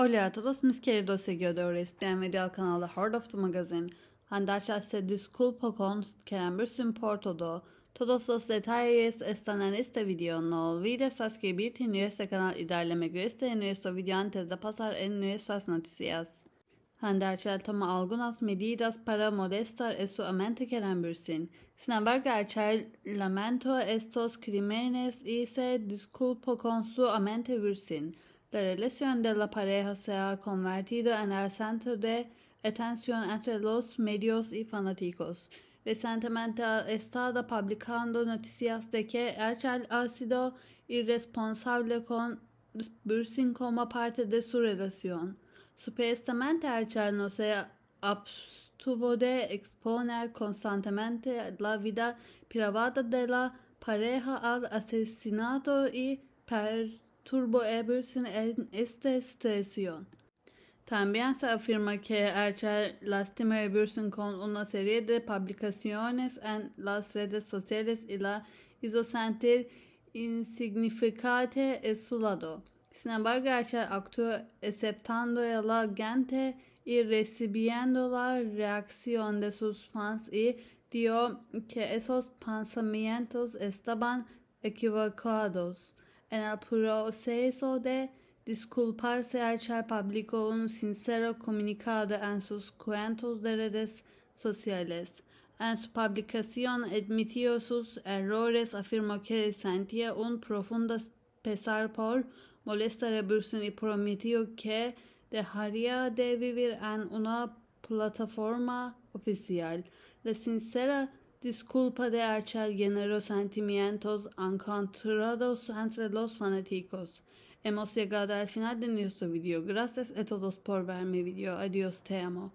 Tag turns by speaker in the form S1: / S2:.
S1: Hola a todos mis queridos seguidores, bienvenidos al canal de Heart of the Magazine. Andarchas se disculpacons que ambos importado. Todos los detalles están en este video. No olvides suscribirte a nuestro canal y darle me gusta en nuestro video antes de pasar en nuestras noticias. Handarchel toma algunas medidas para molestar a su amante que reembursen. Sin embargo, Archel lamentó estos crímenes y se disculpó con su amante Bursin. La relación de la pareja se ha convertido en el centro de atención entre los medios y fanáticos. Recientemente ha estado publicando noticias de que Erchel ha sido irresponsable con Bursin como parte de su relación. Supuestamente Erchel no se abstuvo de exponer constantemente la vida privada de la pareja al asesinato y per turbo ebullición en este estación. También se afirma que Archer lastima ebullición con una serie de publicaciones en las redes sociales y la hizo sentir insignificante es su lado. Sin embargo, Archer actuó aceptando a la gente y recibiendo la reacción de sus fans y dio que esos pensamientos estaban equivocados. en el proceso de disculparse publicó un sincero comunicado en sus cuentos de redes sociales. En su publicación admitió sus errores, afirmó que sentía un profundo pesar por molesta revolución y prometió que dejaría de vivir en una plataforma oficial. La sincera Disculpa de hacha género sentimientos encontrados entre los fanáticos. Hemos llegado al final de nuestro video. Gracias a todos por ver mi video. Adiós, te amo.